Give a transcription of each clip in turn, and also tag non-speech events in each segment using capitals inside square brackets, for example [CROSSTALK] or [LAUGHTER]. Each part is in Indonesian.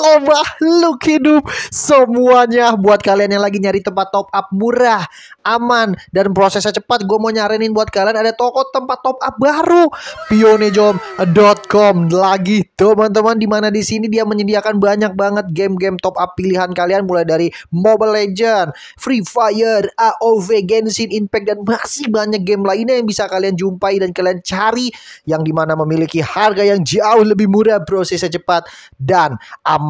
seluruh makhluk hidup semuanya buat kalian yang lagi nyari tempat top up murah aman dan prosesnya cepat gue mau nyaranin buat kalian ada toko tempat top up baru pionejom.com lagi teman-teman dimana di sini dia menyediakan banyak banget game-game top up pilihan kalian mulai dari Mobile Legend, Free Fire, AOV, Genshin Impact dan masih banyak game lainnya yang bisa kalian jumpai dan kalian cari yang dimana memiliki harga yang jauh lebih murah prosesnya cepat dan aman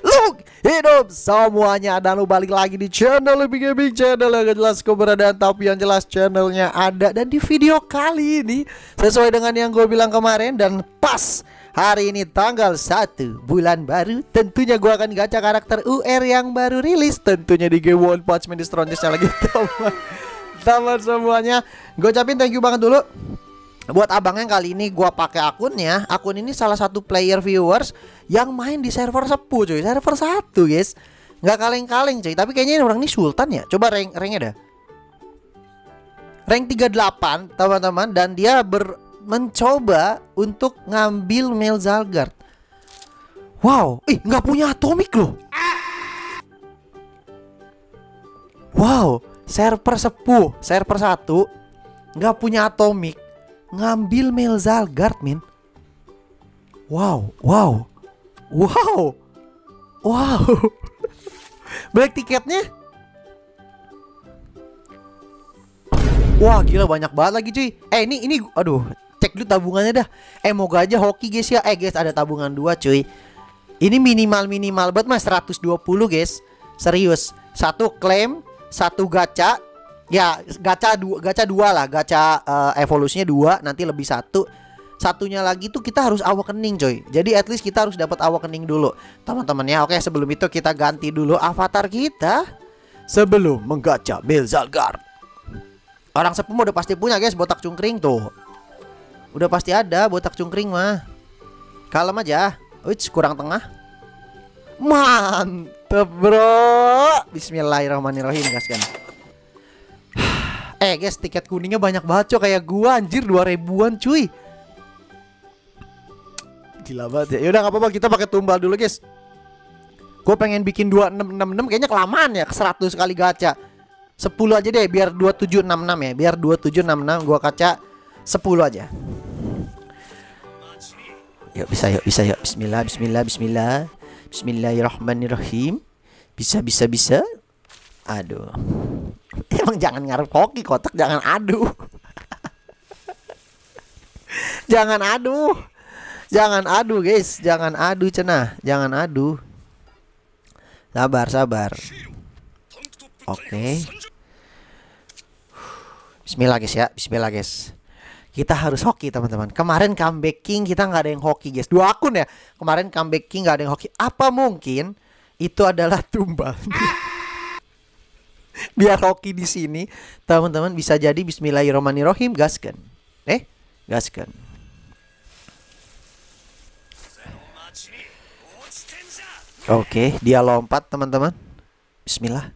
Look, hidup semuanya dan lu balik lagi di channel Lebih Gaming Channel yang jelas keberadaan tapi yang jelas channelnya ada dan di video kali ini sesuai dengan yang gue bilang kemarin dan pas Hari ini tanggal 1 bulan baru Tentunya gue akan gacha karakter UR yang baru rilis Tentunya di game One Punch Man di lagi [LAUGHS] teman Teman semuanya Gue ucapin thank you banget dulu Buat abangnya kali ini gua pakai akunnya. Akun ini salah satu player viewers yang main di server 10 cuy, server satu guys. Nggak kaleng-kaleng cuy, tapi kayaknya orang ini sultan ya. Coba rank ranknya dah. Rank 38 teman-teman dan dia ber mencoba untuk ngambil Melzalgard. Wow, ih nggak punya atomic loh. Wow, server 10, server satu nggak punya atomic ngambil Melzal min wow wow wow wow [LAUGHS] black tiketnya Wah gila banyak banget lagi cuy Eh ini ini aduh cek dulu tabungannya dah Eh moga aja hoki guys ya Eh guys ada tabungan dua cuy Ini minimal-minimal banget mas 120 guys Serius Satu klaim Satu gacha ya gacha dua gacha dua lah gacha uh, evolusinya dua nanti lebih satu satunya lagi tuh kita harus awakening coy jadi at least kita harus dapat awakening dulu teman-teman ya oke sebelum itu kita ganti dulu avatar kita sebelum menggacha Belzalgar orang sepemu udah pasti punya guys botak cungkring tuh udah pasti ada botak cungkring mah kalem aja Wih kurang tengah mantep bro Bismillahirrahmanirrahim guys kan Eh guys tiket kuningnya banyak banget cuy Kayak gua anjir 2 ribuan cuy Gila banget ya Yaudah gak apa-apa kita pakai tumbal dulu guys Gue pengen bikin 2666 Kayaknya kelamaan ya 100 kali gacha 10 aja deh biar 2766 ya Biar 2766 gua kaca 10 aja Yuk bisa yuk bisa yuk Bismillah bismillah bismillah Bismillahirrahmanirrahim Bisa bisa bisa aduh [LAUGHS] emang jangan ngarep koki kotak jangan aduh [LAUGHS] jangan aduh jangan aduh guys jangan aduh cenah jangan aduh sabar sabar oke okay. Bismillah guys ya Bismillah guys kita harus hoki teman-teman kemarin comeback king kita nggak ada yang hoki guys dua akun ya kemarin comeback king nggak ada yang hoki apa mungkin itu adalah tumbal [LAUGHS] [LAUGHS] biar Rocky di sini teman-teman bisa jadi Bismillahirrahmanirrahim gaskan eh gaskan Oke, dia lompat teman-teman. Bismillah.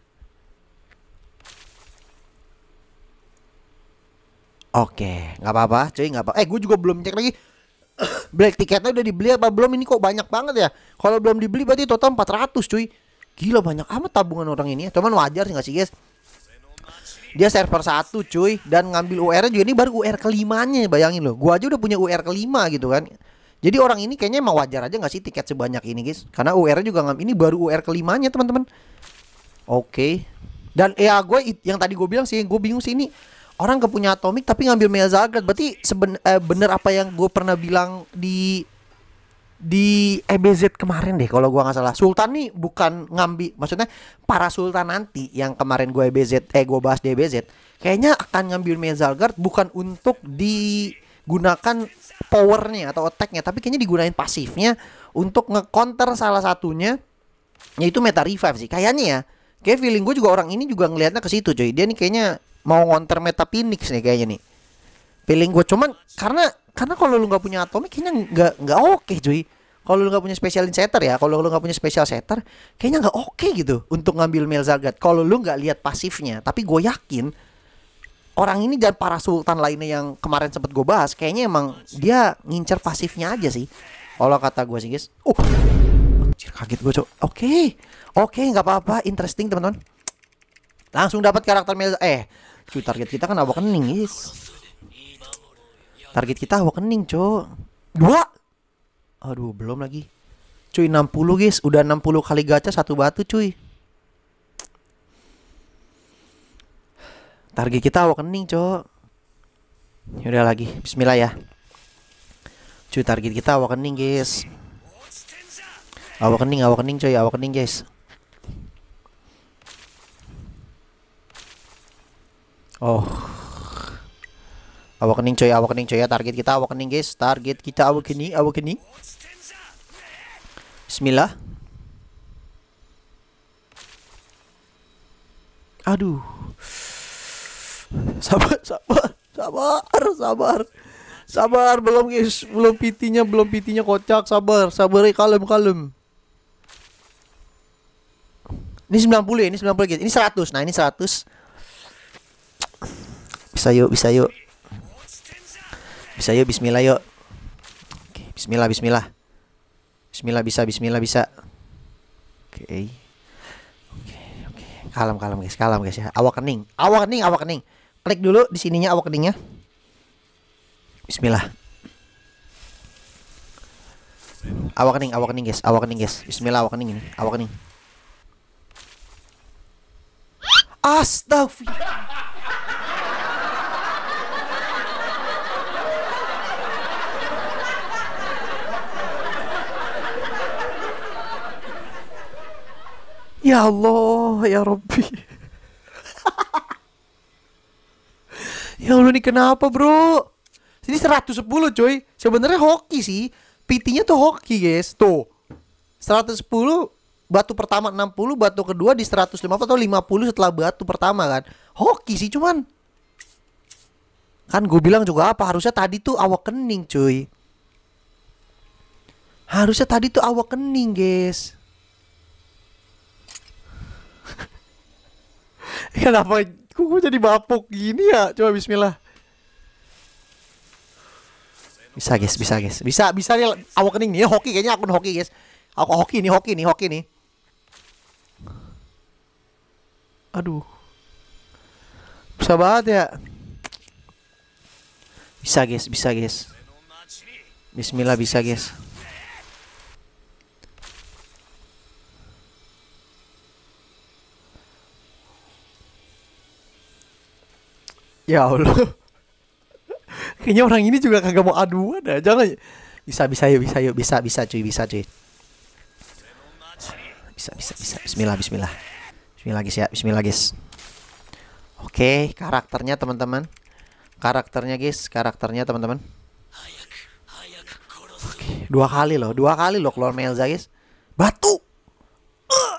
Oke, okay, nggak apa-apa, cuy nggak apa. Eh, gue juga belum cek lagi. [COUGHS] Black tiketnya udah dibeli apa belum? Ini kok banyak banget ya. Kalau belum dibeli berarti total 400 cuy. Gila banyak amat tabungan orang ini ya. Cuman wajar sih nggak sih guys dia server satu cuy dan ngambil UR juga ini baru UR kelimanya bayangin loh gua aja udah punya UR kelima gitu kan jadi orang ini kayaknya emang wajar aja nggak sih tiket sebanyak ini guys karena UR juga ngam ini baru UR kelimanya teman-teman oke okay. dan ya gue yang tadi gue bilang sih gue bingung sih ini orang kepunya atomik tapi ngambil Mia Zagreb berarti seben eh, bener apa yang gue pernah bilang di di EBZ kemarin deh kalau gua nggak salah Sultan nih bukan ngambil maksudnya para Sultan nanti yang kemarin gua EBZ eh gua bahas di EBZ kayaknya akan ngambil Mezalgard bukan untuk digunakan powernya atau attacknya tapi kayaknya digunain pasifnya untuk ngecounter salah satunya yaitu meta revive sih kayaknya ya kayak feeling gua juga orang ini juga ngelihatnya ke situ coy dia nih kayaknya mau ngonter meta Phoenix nih kayaknya nih feeling gue cuman karena karena kalau lu nggak punya atomic kayaknya nggak nggak oke okay, cuy kalau lu nggak punya special setter ya kalau lu nggak punya special setter kayaknya nggak oke okay gitu untuk ngambil Mel Zagat kalau lu nggak lihat pasifnya tapi gue yakin orang ini dan para sultan lainnya yang kemarin sempat gue bahas kayaknya emang dia ngincer pasifnya aja sih kalau kata gue sih guys oh Anjir, kaget gue cok oke okay. oke okay, nggak apa-apa interesting teman-teman langsung dapat karakter Mel eh cuy target kita kan abah kening guys Target kita kening, Cok. Dua. Aduh, belum lagi. Cuy, 60 guys. Udah 60 kali gacha satu batu, cuy. Target kita kening, Cok. Ya udah lagi. Bismillah ya. Cuy, target kita kening, guys. Awakening, awakening Awak awakening guys. Oh, awakening coy awakening coy ya target kita awakening guys target kita awakening awakening bismillah aduh sabar sabar sabar sabar sabar belum guys belum pitinya belum pitinya kocak sabar sabar eh, kalem kalem ini 90 ya, ini 90 guys, Ini 100. Nah, ini 100. Bisa yuk, bisa yuk. Bisa yuk bismillah yuk. Oke, bismillah bismillah. Bismillah bisa bismillah bisa. Oke. Oke, oke. Kalem kalem guys, kalem guys ya. Awak kening, awak kening, awak kening. Klik dulu di sininya awak keningnya. Bismillah. Awak kening, awak kening guys, awak kening guys. Bismillah awak kening ini, awak kening. Astagfirullah. Ya Allah, ya Rabbi. ya Allah ini kenapa bro? Ini 110 coy. Sebenarnya hoki sih. PT-nya tuh hoki guys. Tuh. 110 batu pertama 60, batu kedua di 150 atau 50 setelah batu pertama kan. Hoki sih cuman. Kan gue bilang juga apa harusnya tadi tuh awak kening cuy. Harusnya tadi tuh awak kening guys. Ya, kenapa kok gue jadi bapuk gini ya? Coba bismillah. Bisa guys, bisa guys. Bisa bisa nih awakening nih hoki kayaknya akun hoki guys. Aku hoki nih, hoki nih, hoki nih. Aduh. Bisa banget ya. Bisa guys, bisa guys. Bismillah bisa guys. Ya Allah. [LAUGHS] Kayaknya orang ini juga kagak mau aduan dah. Ya. Jangan bisa bisa yuk bisa yuk bisa bisa cuy bisa cuy. Bisa bisa bisa bismillah bismillah. Bismillah guys ya, bismillah guys. Oke, karakternya teman-teman. Karakternya guys, karakternya teman-teman. Dua kali loh, dua kali loh keluar Melza guys. Batu. Uh,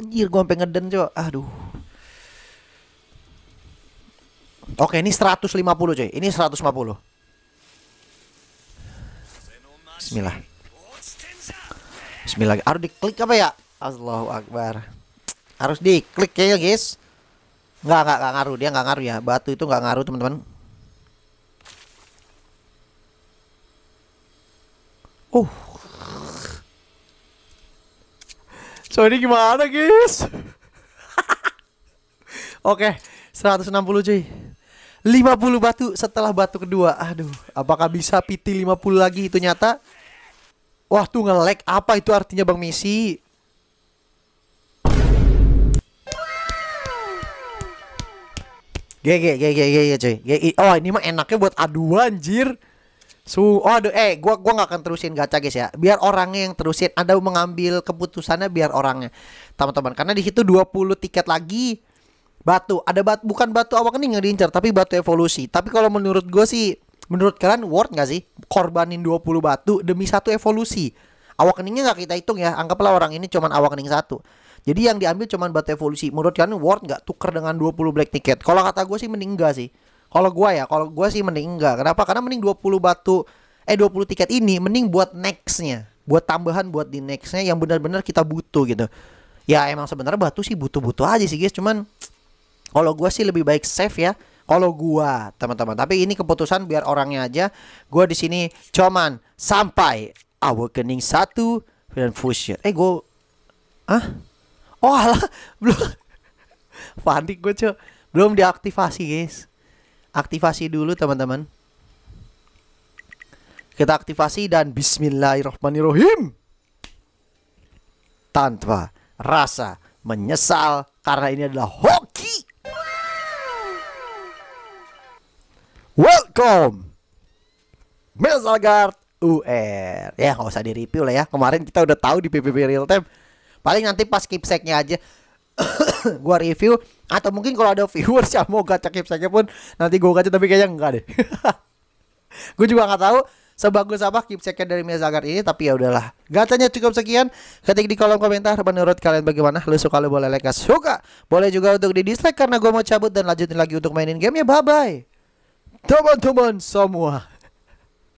anjir, gue sampai ngeden coba. Aduh. Oke, ini 150 cuy, Ini 150. Bismillah. Bismillah. Harus diklik apa ya? Allahu Akbar. Harus diklik ya guys. Nggak, nggak, enggak ngaruh. Dia nggak ngaruh ya. Batu itu nggak ngaruh, teman-teman. Uh. So ini gimana, guys? [LAUGHS] Oke, okay, 160 cuy. 50 batu setelah batu kedua. Aduh, apakah bisa PT 50 lagi itu nyata? Wah, tuh ngelek. Apa itu artinya Bang Messi? GG GG GG cuy. Oh, ini mah enaknya buat aduan, anjir. Su, so, oh aduh, eh, gua gua gak akan terusin gacha guys ya. Biar orangnya yang terusin. Anda mengambil keputusannya biar orangnya. Teman-teman, karena di situ 20 tiket lagi batu ada batu bukan batu awak nih yang diincar tapi batu evolusi tapi kalau menurut gue sih menurut kalian worth nggak sih korbanin 20 batu demi satu evolusi awak keningnya nggak kita hitung ya anggaplah orang ini cuman awak kening satu jadi yang diambil cuman batu evolusi menurut kalian worth nggak tuker dengan 20 black ticket kalau kata gue sih mending enggak sih kalau gue ya kalau gue sih mending enggak kenapa karena mending 20 batu eh 20 tiket ini mending buat nextnya buat tambahan buat di nextnya yang benar-benar kita butuh gitu ya emang sebenarnya batu sih butuh-butuh aja sih guys cuman kalau gue sih lebih baik save ya. Kalau gue, teman-teman. Tapi ini keputusan biar orangnya aja. Gue di sini cuman sampai Awakening satu dan Fusion. Eh, gue, ah Oh, alah, [LAUGHS] belum. Panik gue, Cok. Belum diaktifasi, guys. Aktivasi dulu, teman-teman. Kita aktifasi dan bismillahirrahmanirrahim. Tanpa rasa menyesal karena ini adalah hoax Welcome Misalgard UR Ya nggak usah di-review lah ya Kemarin kita udah tahu di PPP Real Time Paling nanti pas keepsake-nya aja [COUGHS] Gua review Atau mungkin kalau ada viewers yang mau gacha keepsake pun Nanti gua gacha tapi kayaknya enggak deh [LAUGHS] Gue juga gak tahu sebagus apa keepsake dari Miazagard ini tapi ya udahlah gacanya cukup sekian ketik di kolom komentar menurut kalian bagaimana lu suka lu boleh like suka boleh juga untuk di dislike karena gue mau cabut dan lanjutin lagi untuk mainin game ya bye bye teman-teman semua.